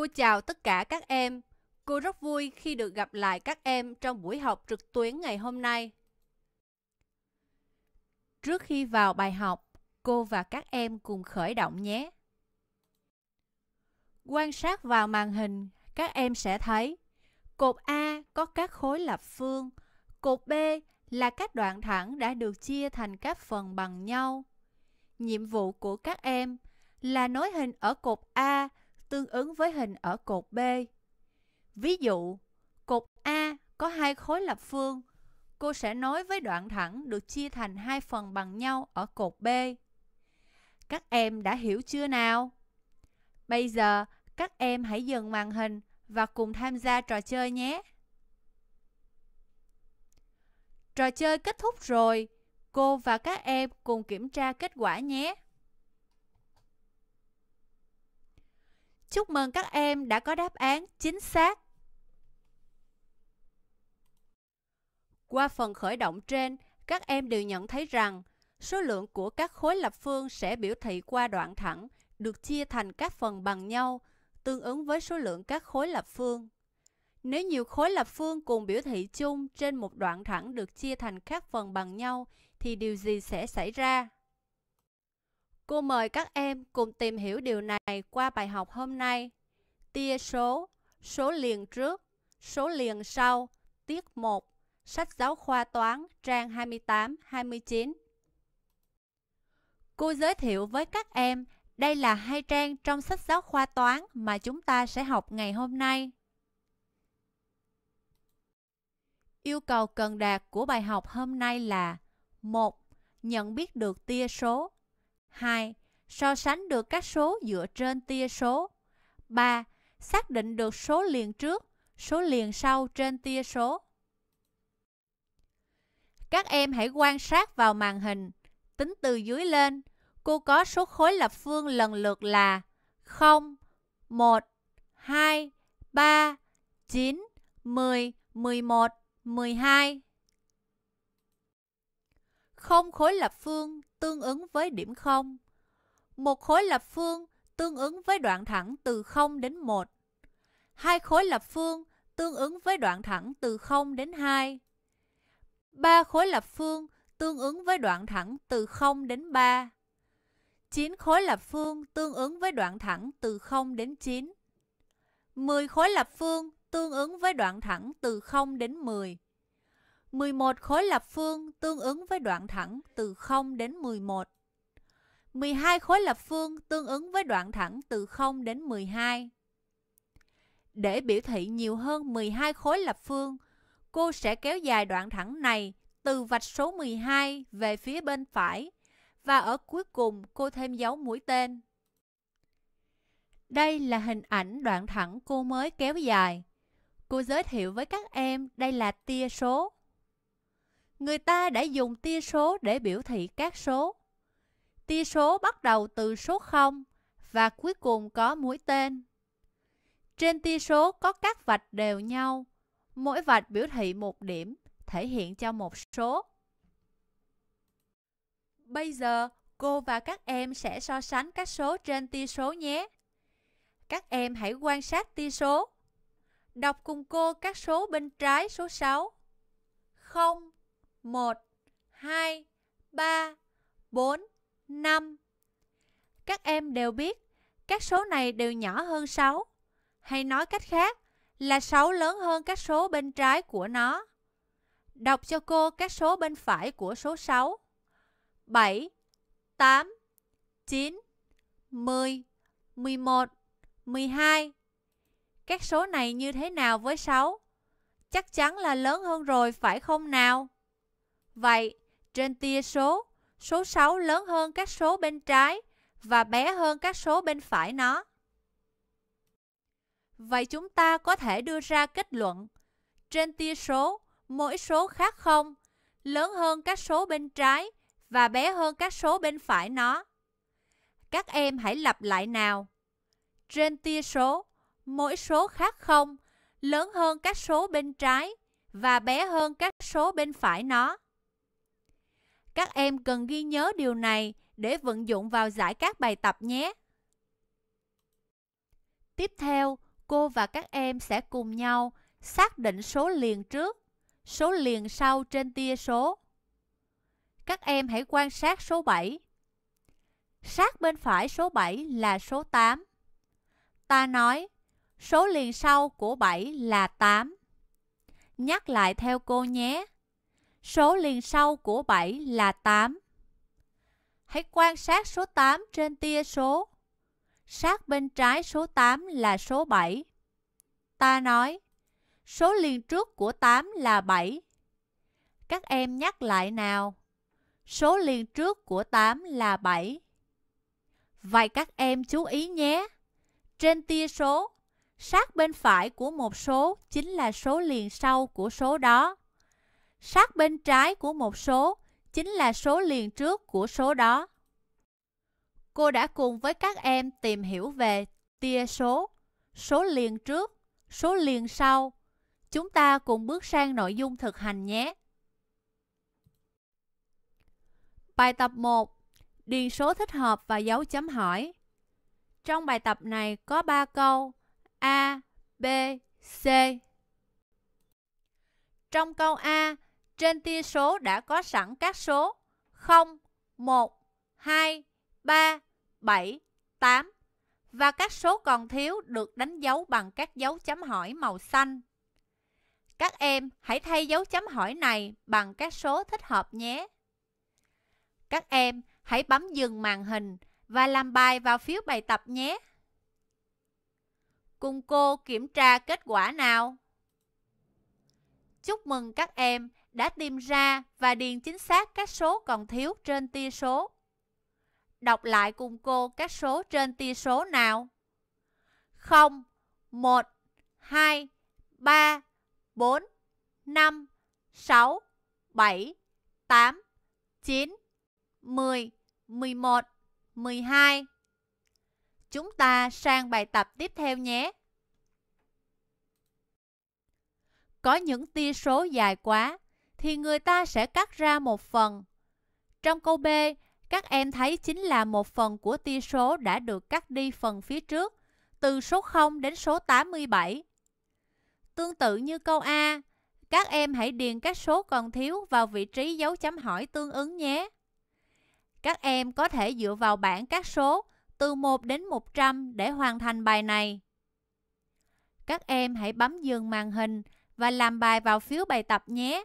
Cô chào tất cả các em. Cô rất vui khi được gặp lại các em trong buổi học trực tuyến ngày hôm nay. Trước khi vào bài học, cô và các em cùng khởi động nhé. Quan sát vào màn hình, các em sẽ thấy cột A có các khối lập phương, cột B là các đoạn thẳng đã được chia thành các phần bằng nhau. Nhiệm vụ của các em là nối hình ở cột A tương ứng với hình ở cột B. Ví dụ, cột A có hai khối lập phương, cô sẽ nói với đoạn thẳng được chia thành hai phần bằng nhau ở cột B. Các em đã hiểu chưa nào? Bây giờ, các em hãy dừng màn hình và cùng tham gia trò chơi nhé. Trò chơi kết thúc rồi, cô và các em cùng kiểm tra kết quả nhé. Chúc mừng các em đã có đáp án chính xác. Qua phần khởi động trên, các em đều nhận thấy rằng số lượng của các khối lập phương sẽ biểu thị qua đoạn thẳng được chia thành các phần bằng nhau, tương ứng với số lượng các khối lập phương. Nếu nhiều khối lập phương cùng biểu thị chung trên một đoạn thẳng được chia thành các phần bằng nhau, thì điều gì sẽ xảy ra? Cô mời các em cùng tìm hiểu điều này qua bài học hôm nay. Tia số, số liền trước, số liền sau, tiết 1, sách giáo khoa toán trang 28-29. Cô giới thiệu với các em, đây là hai trang trong sách giáo khoa toán mà chúng ta sẽ học ngày hôm nay. Yêu cầu cần đạt của bài học hôm nay là một Nhận biết được tia số 2. So sánh được các số dựa trên tia số. 3. Xác định được số liền trước, số liền sau trên tia số. Các em hãy quan sát vào màn hình, tính từ dưới lên. Cô có số khối lập phương lần lượt là 0, 1, 2, 3, 9, 10, 11, 12. không khối lập phương tương ứng với điểm 0. Một khối lập phương tương ứng với đoạn thẳng từ 0 đến 1. Hai khối lập phương tương ứng với đoạn thẳng từ 0 đến 2. Ba khối lập phương tương ứng với đoạn thẳng từ 0 đến 3. 9 khối lập phương tương ứng với đoạn thẳng từ 0 đến 9. 10 khối lập phương tương ứng với đoạn thẳng từ 0 đến 10. 11 khối lập phương tương ứng với đoạn thẳng từ 0 đến 11. 12 khối lập phương tương ứng với đoạn thẳng từ 0 đến 12. Để biểu thị nhiều hơn 12 khối lập phương, cô sẽ kéo dài đoạn thẳng này từ vạch số 12 về phía bên phải và ở cuối cùng cô thêm dấu mũi tên. Đây là hình ảnh đoạn thẳng cô mới kéo dài. Cô giới thiệu với các em đây là tia số người ta đã dùng tia số để biểu thị các số. Tia số bắt đầu từ số 0 và cuối cùng có mũi tên. Trên tia số có các vạch đều nhau, mỗi vạch biểu thị một điểm, thể hiện cho một số. Bây giờ, cô và các em sẽ so sánh các số trên tia số nhé. Các em hãy quan sát tia số. Đọc cùng cô các số bên trái số 6. 0, 1, 2, 3, 4, 5. Các em đều biết các số này đều nhỏ hơn 6, hay nói cách khác là 6 lớn hơn các số bên trái của nó. Đọc cho cô các số bên phải của số 6. 7, 8, 9, 10, 11, 12. Các số này như thế nào với 6? Chắc chắn là lớn hơn rồi phải không nào? Vậy, trên tia số, số 6 lớn hơn các số bên trái và bé hơn các số bên phải nó. Vậy chúng ta có thể đưa ra kết luận trên tia số, mỗi số khác không lớn hơn các số bên trái và bé hơn các số bên phải nó. Các em hãy lặp lại nào. Trên tia số, mỗi số khác không lớn hơn các số bên trái và bé hơn các số bên phải nó. Các em cần ghi nhớ điều này để vận dụng vào giải các bài tập nhé. Tiếp theo, cô và các em sẽ cùng nhau xác định số liền trước, số liền sau trên tia số. Các em hãy quan sát số 7. Sát bên phải số 7 là số 8. Ta nói, số liền sau của 7 là 8. Nhắc lại theo cô nhé. Số liền sau của 7 là 8. Hãy quan sát số 8 trên tia số. Sát bên trái số 8 là số 7. Ta nói, số liền trước của 8 là 7. Các em nhắc lại nào. Số liền trước của 8 là 7. Vậy các em chú ý nhé. Trên tia số, sát bên phải của một số chính là số liền sau của số đó sát bên trái của một số chính là số liền trước của số đó. Cô đã cùng với các em tìm hiểu về tia số, số liền trước, số liền sau. Chúng ta cùng bước sang nội dung thực hành nhé. Bài tập 1. Điền số thích hợp và dấu chấm hỏi. Trong bài tập này có 3 câu A, B, C. Trong câu A, trên tia số đã có sẵn các số 0, 1, 2, 3, 7, 8 và các số còn thiếu được đánh dấu bằng các dấu chấm hỏi màu xanh. Các em hãy thay dấu chấm hỏi này bằng các số thích hợp nhé. Các em hãy bấm dừng màn hình và làm bài vào phiếu bài tập nhé. Cùng cô kiểm tra kết quả nào. Chúc mừng các em đã tìm ra và điền chính xác các số còn thiếu trên tia số. Đọc lại cùng cô các số trên tia số nào. 0, 1, 2, 3, 4, 5, 6, 7, 8, 9, 10, 11, 12. Chúng ta sang bài tập tiếp theo nhé. Có những tia số dài quá thì người ta sẽ cắt ra một phần. Trong câu B, các em thấy chính là một phần của tia số đã được cắt đi phần phía trước, từ số 0 đến số 87. Tương tự như câu A, các em hãy điền các số còn thiếu vào vị trí dấu chấm hỏi tương ứng nhé. Các em có thể dựa vào bảng các số từ 1 đến 100 để hoàn thành bài này. Các em hãy bấm dừng màn hình và làm bài vào phiếu bài tập nhé.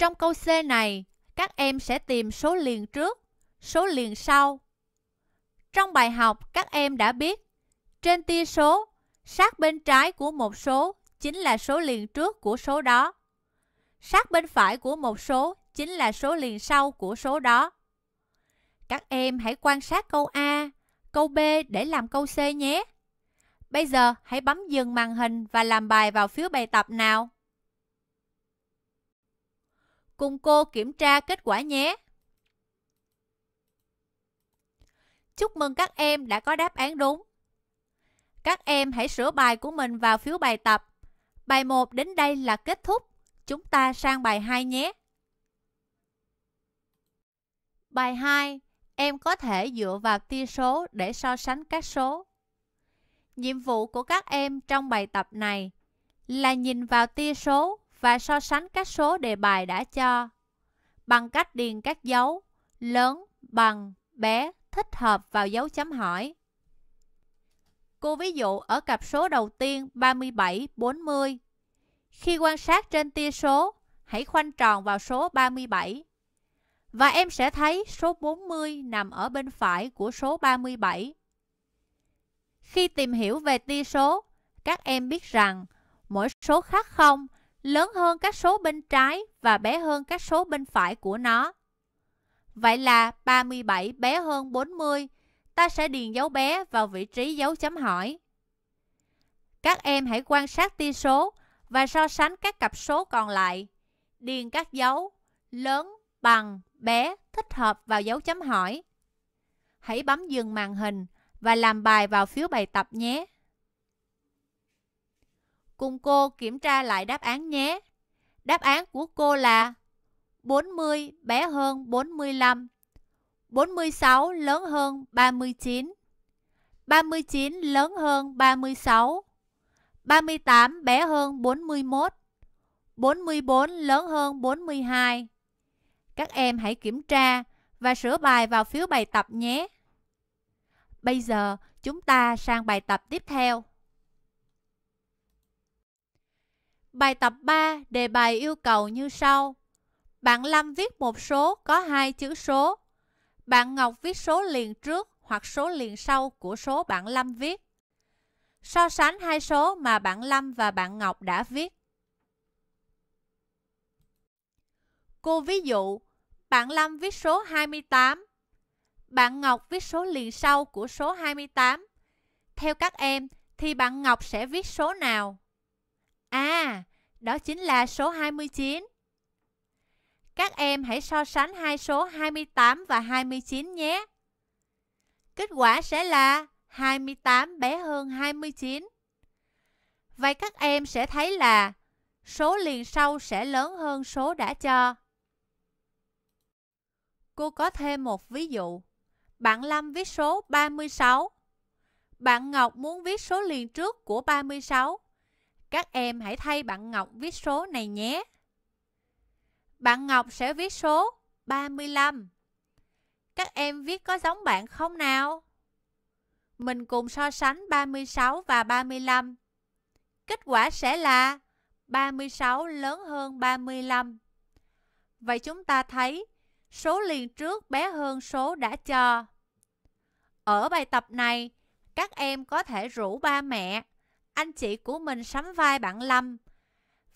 Trong câu C này, các em sẽ tìm số liền trước, số liền sau. Trong bài học, các em đã biết trên tia số, sát bên trái của một số chính là số liền trước của số đó. Sát bên phải của một số chính là số liền sau của số đó. Các em hãy quan sát câu A, câu B để làm câu C nhé. Bây giờ hãy bấm dừng màn hình và làm bài vào phiếu bài tập nào. Cùng cô kiểm tra kết quả nhé. Chúc mừng các em đã có đáp án đúng. Các em hãy sửa bài của mình vào phiếu bài tập. Bài 1 đến đây là kết thúc. Chúng ta sang bài 2 nhé. Bài 2. Em có thể dựa vào tia số để so sánh các số. Nhiệm vụ của các em trong bài tập này là nhìn vào tia số và so sánh các số đề bài đã cho bằng cách điền các dấu lớn, bằng, bé thích hợp vào dấu chấm hỏi. Cô ví dụ ở cặp số đầu tiên 37, 40. Khi quan sát trên tia số, hãy khoanh tròn vào số 37. Và em sẽ thấy số 40 nằm ở bên phải của số 37. Khi tìm hiểu về tia số, các em biết rằng mỗi số khác không lớn hơn các số bên trái và bé hơn các số bên phải của nó. Vậy là 37 bé hơn 40, ta sẽ điền dấu bé vào vị trí dấu chấm hỏi. Các em hãy quan sát tia số và so sánh các cặp số còn lại. Điền các dấu lớn, bằng, bé thích hợp vào dấu chấm hỏi. Hãy bấm dừng màn hình và làm bài vào phiếu bài tập nhé. Cùng cô kiểm tra lại đáp án nhé. Đáp án của cô là 40 bé hơn 45, 46 lớn hơn 39, 39 lớn hơn 36, 38 bé hơn 41, 44 lớn hơn 42. Các em hãy kiểm tra và sửa bài vào phiếu bài tập nhé. Bây giờ chúng ta sang bài tập tiếp theo. Bài tập 3 đề bài yêu cầu như sau. Bạn Lâm viết một số có hai chữ số. Bạn Ngọc viết số liền trước hoặc số liền sau của số bạn Lâm viết. So sánh hai số mà bạn Lâm và bạn Ngọc đã viết. Cô ví dụ, bạn Lâm viết số 28. Bạn Ngọc viết số liền sau của số 28. Theo các em, thì bạn Ngọc sẽ viết số nào? À, đó chính là số 29. Các em hãy so sánh hai số 28 và 29 nhé. Kết quả sẽ là 28 bé hơn 29. Vậy các em sẽ thấy là số liền sau sẽ lớn hơn số đã cho. Cô có thêm một ví dụ. Bạn Lâm viết số 36. Bạn Ngọc muốn viết số liền trước của 36 các em hãy thay bạn Ngọc viết số này nhé. Bạn Ngọc sẽ viết số 35. Các em viết có giống bạn không nào? Mình cùng so sánh 36 và 35. Kết quả sẽ là 36 lớn hơn 35. Vậy chúng ta thấy số liền trước bé hơn số đã cho. Ở bài tập này, các em có thể rủ ba mẹ anh chị của mình sắm vai bạn Lâm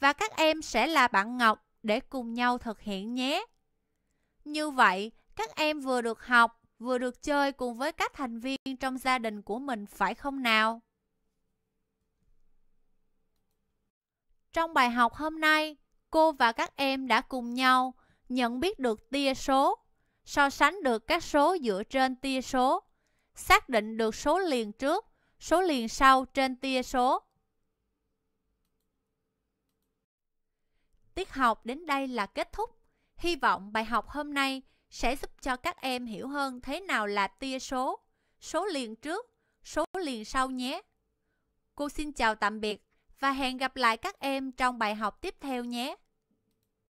và các em sẽ là bạn Ngọc để cùng nhau thực hiện nhé. Như vậy, các em vừa được học, vừa được chơi cùng với các thành viên trong gia đình của mình phải không nào? Trong bài học hôm nay, cô và các em đã cùng nhau nhận biết được tia số, so sánh được các số dựa trên tia số, xác định được số liền trước số liền sau trên tia số. Tiết học đến đây là kết thúc. Hy vọng bài học hôm nay sẽ giúp cho các em hiểu hơn thế nào là tia số, số liền trước, số liền sau nhé. Cô xin chào tạm biệt và hẹn gặp lại các em trong bài học tiếp theo nhé.